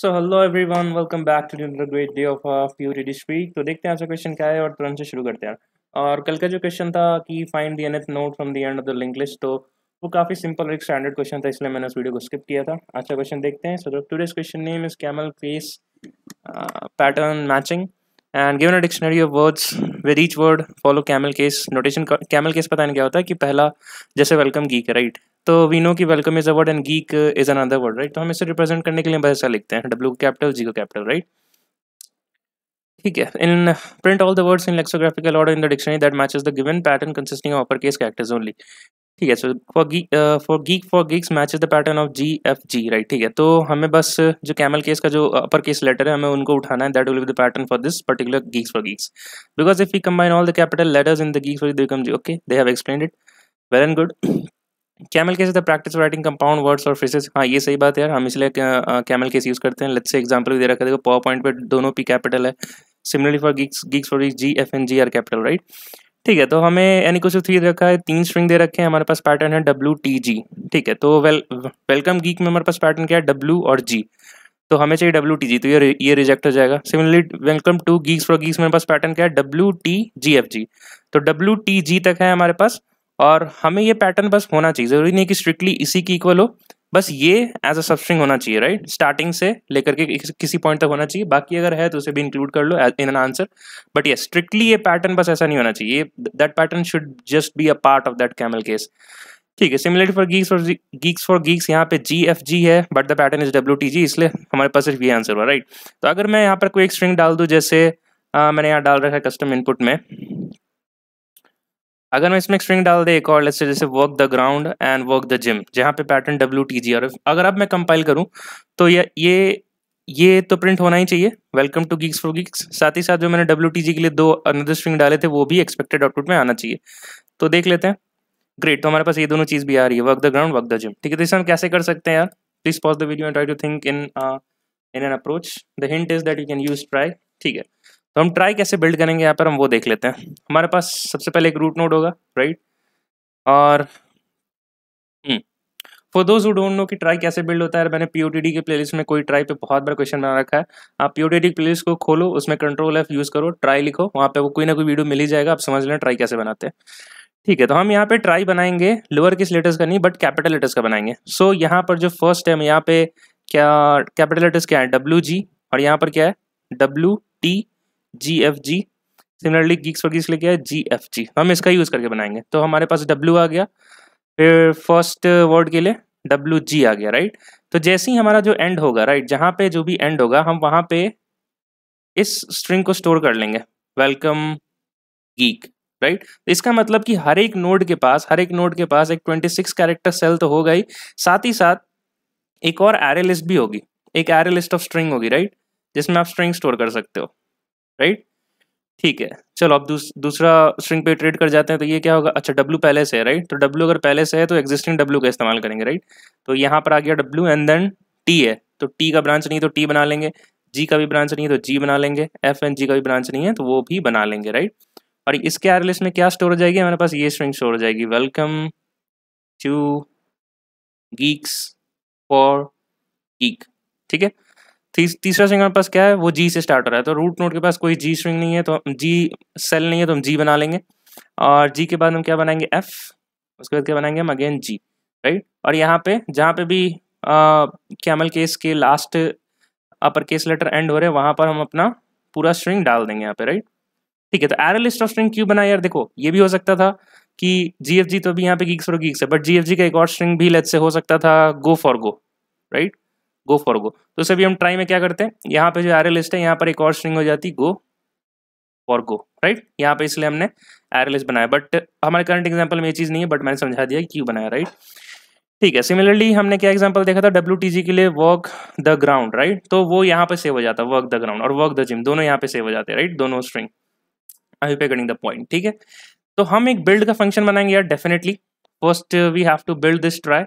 So hello everyone welcome back to the great day of pure district तो देखते हैं आज का क्वेश्चन क्या है और तुरंत से शुरू करते हैं और कल का जो क्वेश्चन था कि find the nth node from the end of the link list तो वो काफ़ी सिंपल और एक स्टैंडर्ड क्वेश्चन था इसलिए मैंने उस वीडियो को स्किप किया था आज का क्वेश्चन देखते हैं so today's question name is camel case pattern matching and given a dictionary of words with each word follow camel case notation camel case पता नहीं क्या होता है कि पहला जैसे वेलकम गीक राइट तो वी नो कि welcome is a word and geek is another word right तो हम इसे रिप्रेजेंट करने के लिए बस ऐसा लिखते हैं डब्ल्यू कैपिटल जी को कैपिटल राइट ठीक है in print all the words in lexicographical order in the dictionary that matches the given pattern consisting of upper case characters only ठीक है so for for geek for geeks matches the pattern of G F G right ठीक है तो हमें बस जो camel case का जो अपर केस लेटर है हमें उनको उठाना है that will be the pattern for this particular geeks for geeks because if you combine all the capital letters in the geeks for become G okay they have explain it well and good camel case the practice writing compound words और phrases हाँ ये सही बात है यार हम इसलिए camel case use करते हैं लेट्स से एग्जांपल भी दे रखा देखो पावर पॉइंट पे दोनों पी कैपिटल है similarly for geeks geeks for G F and G are capital right ठीक है तो हमें यानी कुछ थ्री रखा है तीन स्ट्रिंग दे रखे हैं हमारे पास पैटर्न है डब्ल्यू टी जी ठीक है तो वेल वेलकम गीक में हमारे पास पैटर्न क्या है डब्ल्यू और जी तो हमें चाहिए डब्ल्यू टी जी तो ये ये रिजेक्ट हो जाएगा similarly welcome to geeks for geeks मेरे पास पैटर्न क्या है W T G F G तो डब्ल्यू टी जी तक है हमारे पास और हमें ये पैटर्न बस होना चाहिए ज़रूरी नहीं कि स्ट्रिक्टली इसी की इक्वल हो बस ये एज अ सबस्ट्रिंग होना चाहिए राइट स्टार्टिंग से लेकर के किसी पॉइंट तक होना चाहिए बाकी अगर है तो उसे भी इंक्लूड कर लो इन एन आंसर बट ये स्ट्रिक्टली ये पैटर्न बस ऐसा नहीं होना चाहिए that pattern should just be a part of that camel case ठीक है similar for geeks for geeks for geeks यहाँ पे जी एफ जी है but the pattern is W T G इसलिए हमारे पास सिर्फ ये आंसर हुआ राइट तो अगर मैं यहाँ पर कोई एक स्ट्रिंग डाल दूँ जैसे आ, मैंने यहाँ डाल रखा है कस्टम इनपुट में अगर मैं इसमें एक स्ट्रिंग डाल दे एक और लेट्स जैसे work the ground and work the gym जहाँ पे पैटर्न डब्ल्यू टी जी और अगर अब मैं कंपाइल करूँ तो ये ये ये तो प्रिंट होना ही चाहिए welcome to geeks for geeks साथ ही साथ जो मैंने डब्ल्यू टी जी के लिए दो अनदर स्ट्रिंग डाले थे वो भी एक्सपेक्टेड आउटपुट में आना चाहिए तो देख लेते हैं ग्रेट तो हमारे पास ये दोनों चीज़ भी आ रही है work the ground work the gym ठीक है तो इसे हम कैसे कर सकते हैं यार please pause the video and try to think in in an approach the hint is that you can use trie ठीक है तो हम ट्राई कैसे बिल्ड करेंगे यहाँ पर हम वो देख लेते हैं हमारे पास सबसे पहले एक रूट नोड होगा राइट और फॉर दोज डोंट नो कि ट्राई कैसे बिल्ड होता है मैंने पी के प्लेलिस्ट में कोई ट्राई पे बहुत बार क्वेश्चन बना रखा है आप पी ओ प्लेलिस्ट को खोलो उसमें कंट्रोल एफ यूज़ करो ट्राई लिखो वहाँ पे वो कोई ना कोई वीडियो मिल ही जाएगा आप समझ लेना ट्राई कैसे बनाते हैं ठीक है तो हम यहाँ पे ट्राई बनाएंगे लोअर किस लेटर्स का नहीं बट कैपिटल लेटर्स का बनाएंगे सो so, यहाँ पर जो फर्स्ट है यहाँ पे क्या कैपिटल लेटर्स क्या है डब्ल्यू जी और यहाँ पर क्या है W T G F G similarly geeks for geeks लेके आए जी एफ जी हम इसका यूज़ करके बनाएंगे तो हमारे पास डब्ल्यू आ गया फिर फर्स्ट वर्ड के लिए डब्ल्यू जी आ गया राइट तो जैसे ही हमारा जो एंड होगा राइट जहाँ पे जो भी एंड होगा हम वहाँ पे इस स्ट्रिंग को स्टोर कर लेंगे वेलकम गीक राइट तो इसका मतलब कि हर एक नोड के पास हर एक नोड के पास एक 26 कैरेक्टर सेल तो होगा ही साथ ही साथ एक और एरे लिस्ट भी होगी एक एरे लिस्ट ऑफ स्ट्रिंग होगी राइट जिसमें आप स्ट्रिंग स्टोर कर सकते हो राइट ठीक है चलो अब दूस, दूसरा स्ट्रिंग पे ट्रेड कर जाते हैं तो ये क्या होगा अच्छा डब्ल्यू पहले से है राइट तो डब्ल्यू अगर पहले से है तो एग्जिस्टिंग डब्ल्यू का इस्तेमाल करेंगे राइट तो यहाँ पर आ गया डब्ल्यू एंड देन टी है तो टी का ब्रांच नहीं तो टी बना लेंगे जी का भी ब्रांच नहीं है तो जी बना लेंगे एफ एंड जी का भी तो ब्रांच नहीं है तो वो भी बना लेंगे राइट और इसके आर में क्या स्टोर हो जाएगी हमारे पास ये स्ट्रिंग स्टोर हो जाएगी welcome to geeks for geek ठीक है तीसरा स्ट्रिंग हमारे पास क्या है वो जी से स्टार्ट हो रहा है तो रूट नोट के पास कोई जी स्ट्रिंग नहीं है तो जी सेल नहीं है तो हम जी तो बना लेंगे और जी के बाद हम क्या बनाएंगे एफ उसके बाद क्या बनाएंगे हम अगेन जी राइट और यहाँ पे जहाँ पे भी कैमल केस के last upper case letter end हो रहे हैं वहाँ पर हम अपना पूरा स्ट्रिंग डाल देंगे यहाँ पे राइट ठीक है तो एरल लिस्ट ऑफ स्ट्रिंग क्यों बनाया यार देखो ये भी हो सकता था कि जी तो अभी यहाँ पे गीक्स फॉर गीक्स है बट जी का एक और स्ट्रिंग भी लेट से हो सकता था go for go right go for go तो सभी हम ट्राई में क्या करते हैं यहाँ पे जो एरे लिस्ट है यहाँ पर एक और स्ट्रिंग हो जाती गो फॉर गो राइट यहाँ पे इसलिए हमने एरे लिस्ट बनाया बट हमारे करंट एग्जाम्पल में ये चीज़ नहीं है बट मैंने समझा दिया क्यों बनाया राइट ठीक है सिमिलरली हमने क्या एग्जाम्पल देखा था डब्ल्यू के लिए वर्क द ग्राउंड राइट तो वो यहाँ पे सेव हो जाता है वर्क द ग्राउंड और वर्क द जिम दोनों यहाँ पे सेव हो जाते हैं राइट दोनों स्ट्रिंग आई पे कटिंग द पॉइंट ठीक है तो हम एक बिल्ड का फंक्शन बनाएंगे यार definitely first we have to build this trie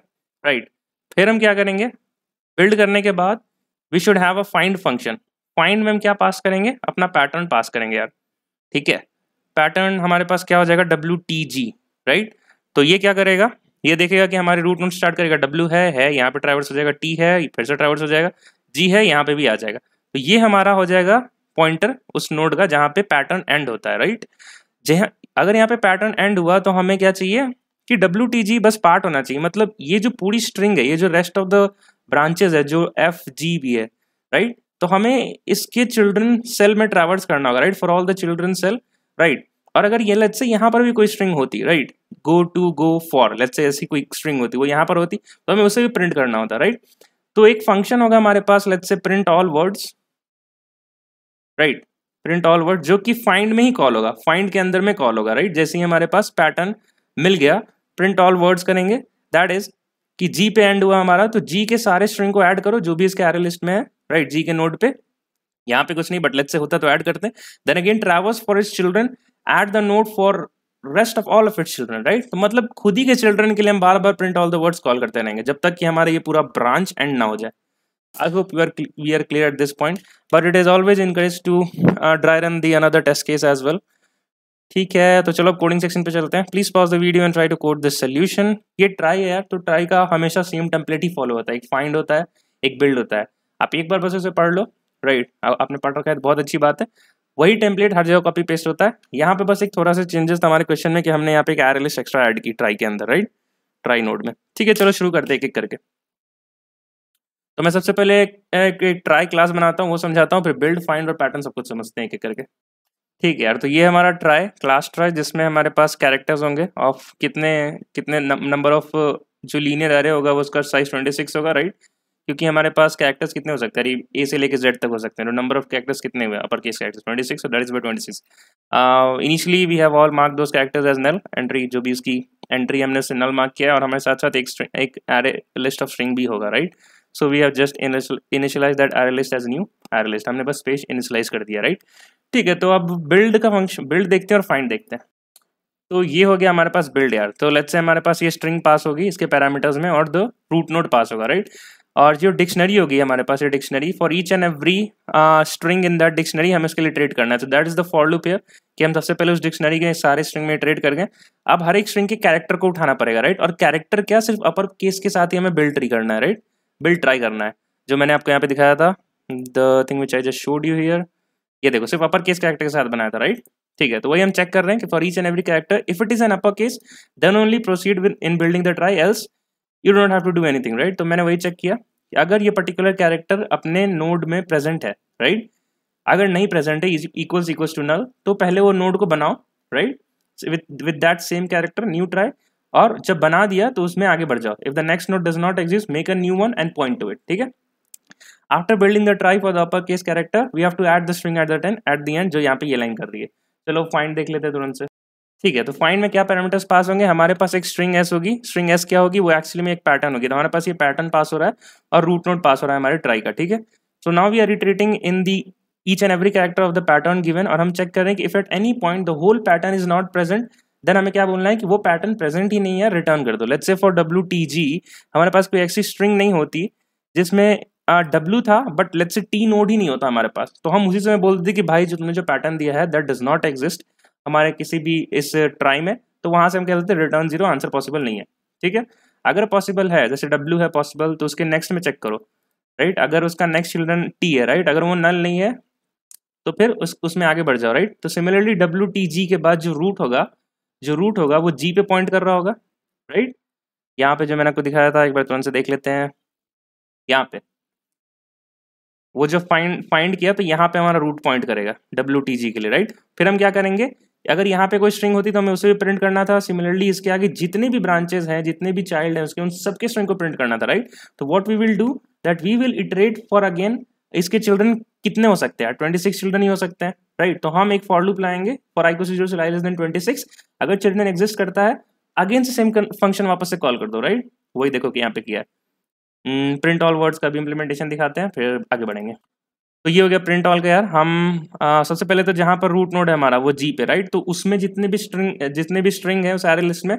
right फिर हम क्या करेंगे बिल्ड करने के बाद we should have a find function find में हम क्या पास करेंगे अपना पैटर्न पास करेंगे यार ठीक है पैटर्न हमारे पास क्या हो जाएगा डब्ल्यू टी जी राइट तो ये क्या करेगा ये देखेगा कि हमारे रूट नोट स्टार्ट करेगा डब्ल्यू है है यहाँ पे ट्रैवर्स हो जाएगा टी है फिर से ट्रैवर्स हो जाएगा जी है यहाँ पे भी आ जाएगा तो ये हमारा हो जाएगा पॉइंटर उस नोड का जहाँ पे पैटर्न एंड होता है राइट जहाँ अगर यहाँ पे पैटर्न एंड हुआ तो हमें क्या चाहिए कि डब्ल्यू बस पार्ट होना चाहिए मतलब ये जो पूरी स्ट्रिंग है ये जो रेस्ट ऑफ द ब्रांचेज है जो एफ जी भी है राइट तो हमें इसके चिल्ड्रन सेल में ट्रेवल्स करना होगा right for all the children cell right और अगर ये लेट्स से यहाँ पर भी कोई स्ट्रिंग होती right go to go for let's say ऐसी कोई स्ट्रिंग होती वो यहाँ पर होती तो हमें उसे भी प्रिंट करना होता राइट तो एक फंक्शन होगा हमारे पास let's say print all words right print all word जो कि फाइंड में ही कॉल होगा फाइंड के अंदर में कॉल होगा राइट जैसे ही हमारे पास पैटर्न मिल गया प्रिंट ऑल वर्ड्स करेंगे दैट इज कि जी पे एंड हुआ हमारा तो जी के सारे स्ट्रिंग को ऐड करो जो भी इसके एरे लिस्ट में है राइट जी के नोड पे यहाँ पे कुछ नहीं बटलेट से होता तो ऐड करते हैं then again traverse for is children at the node for rest of all of it children right तो मतलब खुद ही के चिल्ड्रन के लिए हम बार बार print all the words call करते रहेंगे जब तक कि हमारा ये पूरा ब्रांच एंड ना हो जाए I hope you are we are clear at this point but it is always encourage to dry run the another test case as well ठीक है तो चलो कोडिंग सेक्शन पे चलते हैं please pause the video and try to code this solution ये trie है तो ट्राई का हमेशा सेम टेम्पलेट ही फॉलो होता है एक फाइंड होता है एक बिल्ड होता है आप एक बार बस उसे पढ़ लो राइट right. आपने पढ़ रखा है बहुत अच्छी बात है वही टेम्पलेट हर जगह कॉपी पेस्ट होता है यहाँ पे बस एक थोड़ा सा चेंजेस हमारे क्वेश्चन में कि हमने यहाँ पे एक आर एक्स्ट्रा ऐड की ट्राई के अंदर राइट ट्राई नोड में ठीक है चलो शुरू करते हैं एक एक करके तो मैं सबसे पहले एक, एक, एक ट्राई क्लास बनाता हूँ वो समझाता हूँ फिर बिल्ड फाइंड और पैटर्न सब कुछ समझते हैं एक एक करके ठीक है यार तो ये हमारा ट्राई क्लास ट्राई जिसमें हमारे पास कैरेक्टर्स होंगे ऑफ कितने कितने नंबर ऑफ जो लीनियर आ रहे होगा वो उसका साइज ट्वेंटी सिक्स होगा राइट क्योंकि हमारे पास कैरेक्टर्स कितने हो सकते हैं ए से लेके जेड तक हो सकते हैं तो नंबर ऑफ कैरेक्टर्स कितने हुए upper case characters twenty six that is by twenty six initially we have all mark those characters as null entry जो भी उसकी एंट्री हमने से नल मार्क किया और हमारे साथ साथ एक एक एरे लिस्ट ऑफ स्ट्रिंग भी होगा right so we have just initialize that array list as new array list हमने बस स्पेस इनिशियलाइज कर दिया राइट ठीक है तो अब बिल्ड का फंक्शन बिल्ड देखते हैं और फाइंड देखते हैं तो ये हो गया हमारे पास बिल्ड यार तो लेट्स से हमारे पास ये स्ट्रिंग पास होगी इसके पैरामीटर्स में और दो रूट नोट पास होगा राइट और जो डिक्शनरी होगी हमारे पास ये dictionary for each and every string in that dictionary हमें उसके लिए ट्रेड करना है तो that is the for loop here कि हम सबसे पहले उस डिक्शनरी के सारे स्ट्रिंग में ट्रेड कर गए अब हर एक स्ट्रिंग के कैरेक्टर को उठाना पड़ेगा राइट और कैरेक्टर क्या सिर्फ अपर केस के साथ ही हमें बिल्ड ट्री करना है राइट बिल्ड ट्राई करना है जो मैंने आपको यहाँ पे दिखाया था the thing which I just showed you here ये देखो सिर्फ अपर केस कैरेक्टर के साथ बनाया था राइट ठीक है तो वही हम चेक कर रहे हैं कि for each and every character if it is an upper case then only proceed in building the trie else you don't have to do anything right तो मैंने वही चेक किया कि अगर ये पर्टिकुलर कैरेक्टर अपने नोड में प्रेजेंट है राइट right? अगर नहीं प्रेजेंट है इक्वल्स इक्वल्स टू नल तो पहले वो नोड को बनाओ right with with that same character new trie और जब बना दिया तो उसमें आगे बढ़ जाओ if the next node does not exist make a new one and point to it ठीक है after building the trie for the upper case character we have to add the string at the end at the end जो यहाँ पे ये line कर रही है चलो फाइंड देख लेते हैं तुरंत से ठीक है तो फाइंड में क्या पैरामीटर्स पास होंगे हमारे पास एक स्ट्रिंग एस होगी स्ट्रिंग एस क्या होगी वो एक्चुअली में एक पैटर्न होगी तो हमारे पास ये पैटर्न पास हो रहा है और रूट नोट पास हो रहा है हमारे ट्राई का ठीक है so now we are reiterating in the each and every character of the pattern given और हम चेक कर रहे हैं कि if at any point the whole pattern is not present then हमें क्या बोलना है कि वो पैटर्न प्रेजेंट ही नहीं है रिटर्न कर दो let's say for W T जी हमारे पास कोई ऐसी स्ट्रिंग नहीं होती जिसमें डब्ल्यू था but let's say T node ही नहीं होता हमारे पास तो हम उसी समय बोलते थे कि भाई जो तुमने जो पैटर्न दिया है दैट डज नॉट एग्जिस्ट हमारे किसी भी इस ट्राई में तो वहाँ से हम कहते थे रिटर्न जीरो आंसर पॉसिबल नहीं है ठीक है अगर पॉसिबल है जैसे डब्ल्यू है पॉसिबल तो उसके नेक्स्ट में चेक करो राइट अगर उसका नेक्स्ट चिल्ड्रन टी है राइट अगर वो नल नहीं है तो फिर उस उसमें आगे बढ़ जाओ राइट तो सिमिलरली डब्ल्यू टी जी के बाद जो रूट होगा जो रूट होगा वो जी पे पॉइंट कर रहा होगा राइट यहाँ पे जो मैंने आपको दिखाया था एक बार तुरंत से देख लेते हैं यहाँ पे वो जब फाइंड फाइंड किया तो यहाँ पे हमारा रूट पॉइंट करेगा डब्ल्यू के लिए राइट फिर हम क्या करेंगे अगर यहाँ पे कोई स्ट्रिंग होती तो हमें उसे भी प्रिंट करना था सिमिलरली इसके आगे जितने भी ब्रांचेस हैं जितने भी चाइल्ड हैं उसके उन सबके स्ट्रिंग को प्रिंट करना था राइट तो what we will do that we will iterate for again इसके चिल्ड्रन कितने हो सकते हैं ट्वेंटी सिक्स चिल्ड्रन ही हो सकते हैं राइट तो हम एक फॉर लूप लाएंगे फॉर आई को से लेस देन ट्वेंटी सिक्स अगर चिल्ड्रन एग्जिस्ट करता है अगेन से सेम फंक्शन वापस से कॉल कर दो राइट वही देखो कि यहाँ पे किया है प्रिंट ऑल वर्ड्स का भी इम्प्लीमेंटेशन दिखाते हैं फिर आगे बढ़ेंगे तो ये हो गया प्रिंट ऑल का यार हम आ, सबसे पहले तो जहाँ पर रूट नोड है हमारा वो जी पे राइट तो उसमें जितने भी स्ट्रिंग जितने भी स्ट्रिंग है उस एरे लिस्ट में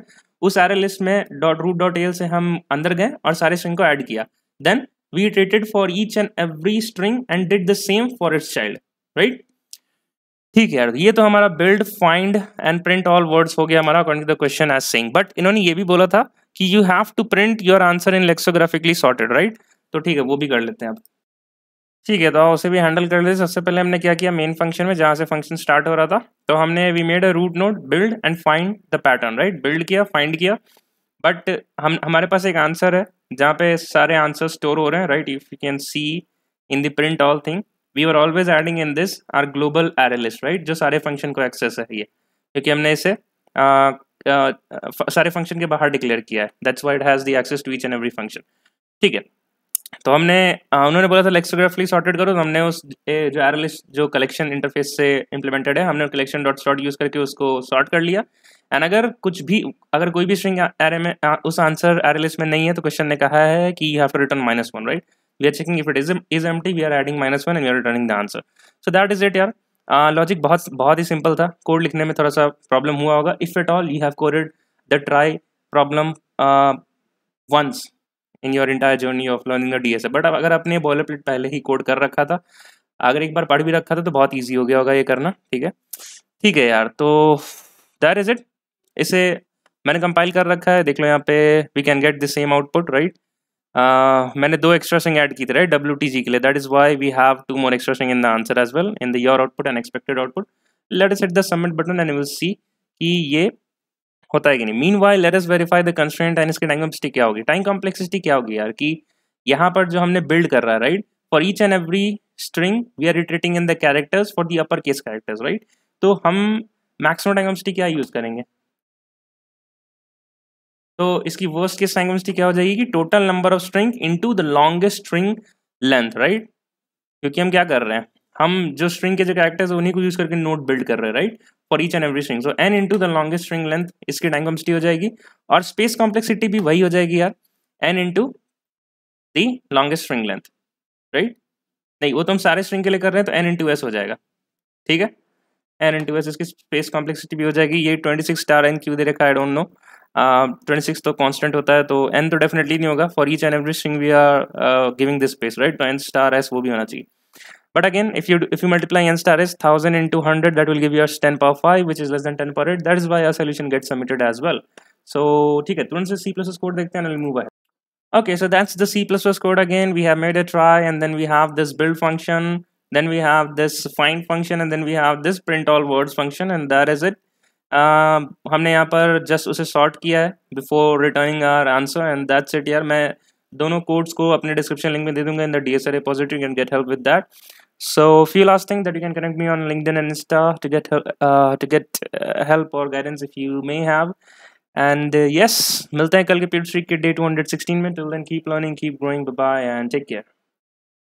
उस एरे लिस्ट में डॉट रूट डॉट एल से हम अंदर गए और सारे स्ट्रिंग को ऐड किया then we iterated for each and every string and did the same for its child right ठीक है यार ये तो हमारा build find and print all words हो गया हमारा according to the question asking but इन्होंने ये भी बोला था कि you have to print your answer in lexicographically sorted right तो ठीक है वो भी कर लेते हैं आप ठीक है तो उसे भी हैंडल कर लेते सबसे पहले हमने क्या किया मेन फंक्शन में जहाँ से फंक्शन स्टार्ट हो रहा था तो हमने we made a root node build and find the pattern right build किया फाइंड किया बट हम हमारे पास एक आंसर है जहाँ पे सारे आंसर स्टोर हो रहे हैं right if you can see in the print all thing we are always adding in this our global array list right जो सारे फंक्शन को एक्सेस है ये क्योंकि हमने इसे सारे फंक्शन के बाहर डिक्लेयर किया है that's why it has the access to each and every function ठीक है तो हमने उन्होंने बोला था लेक्सोग्राफली सॉर्टेड करो तो हमने उस जो आर जो कलेक्शन इंटरफेस से इंप्लीमेंटेड है हमने कलेक्शन डॉट सॉर्ट यूज़ करके उसको सॉर्ट कर लिया एंड अगर कुछ भी अगर कोई भी स्ट्रिंग एरे में उस आंसर एरे में नहीं है तो क्वेश्चन ने कहा है कि you have to return minus one right we are checking if it is is M we are adding minus one and we are returning the answer so that is it यार logic uh, बहुत बहुत ही simple था code लिखने में थोड़ा सा problem हुआ होगा if at all you have coded the trie problem once in your entire journey of learning the DSA but अगर आपने बॉलर प्लेट पहले ही कोड कर रखा था अगर एक बार पढ़ भी रखा था तो बहुत ईजी हो गया होगा ये करना ठीक है ठीक है यार तो दैट इज़ इट इसे मैंने कंपाइल कर रखा है देख लो यहाँ पे we can get the same output right Uh, मैंने दो एक्स्ट्रा स्ट्रिंग ऐड की थी राइट डब्ल्यू टी जी के लिए that is why we have two more extra string in the answer as well in the your output and expected output let's at the submit button and will see कि ये होता है कि नहीं mean why let us verify the constant and इसके time क्या होगी time complexity क्या होगी यार कि यहाँ पर जो हमने बिल्ड कर रहा है right for each and every string we are reiterating in the characters for the upper case characters right तो हम मैक्सिमम टाइम क्या यूज़ करेंगे तो इसकी वर्स्ट केस सिंगुलरिटी क्या हो जाएगी कि total number of string into the longest string length right क्योंकि हम क्या कर रहे हैं हम जो स्ट्रिंग के जो कैरेक्टर्स उन्हीं को यूज करके नोट बिल्ड कर रहे हैं right for each and every string so N into the longest string length इसकी टाइम हो जाएगी और स्पेस कॉम्प्लेक्सिटी भी वही हो जाएगी यार N into the longest string length right नहीं वो तो हम सारे स्ट्रिंग के लिए कर रहे हैं तो एन इंटू एस हो जाएगा ठीक है एन इंटू एस इसकी स्पेस कॉम्प्लेक्सिटी भी हो जाएगी ये ट्वेंटी सिक्स स्टार एन क्यू दे रखा I don't know twenty six तो कॉन्स्टेंट होता है तो एन तो डेफिनेटली नहीं होगा for each and every string we are giving this space right तो एन स्टार एस वो भी होना चाहिए but again if you if you multiply N star S thousand into hundred that will give your ten pow five which is less than ten power eight that is why our solution get submitted as well so ठीक है तुरंत से C plus code देखते हैं move है okay so that's the C plus plus code again we have made a trie and then we have this build function then we have this find function and then we have this print all words function and there is it Uh, हमने यहाँ पर just उसे sort किया है before returning our answer and that set यार मैं दोनों codes को अपने डिस्क्रिप्शन लिंक में दे दूंगा in the D S R positive can get help with that so few last thing that you can connect me on LinkedIn and Insta to get to get help और guidance if you may have and yes मिलते हैं कल के पीट स्ट्री के day two hundred sixteen में till then keep learning keep growing bye and take care